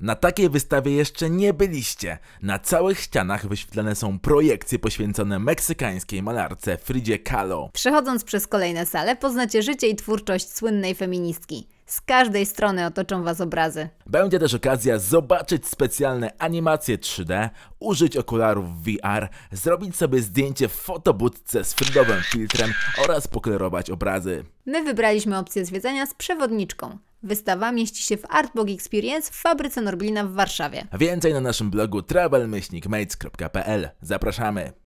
Na takiej wystawie jeszcze nie byliście. Na całych ścianach wyświetlane są projekcje poświęcone meksykańskiej malarce Fridzie Kahlo. Przechodząc przez kolejne sale poznacie życie i twórczość słynnej feministki. Z każdej strony otoczą Was obrazy. Będzie też okazja zobaczyć specjalne animacje 3D, użyć okularów VR, zrobić sobie zdjęcie w fotobudce z frydowym filtrem oraz pokolorować obrazy. My wybraliśmy opcję zwiedzania z przewodniczką. Wystawa mieści się w Artbog Experience w fabryce Norblina w Warszawie. Więcej na naszym blogu travelmyślnikmates.pl. Zapraszamy!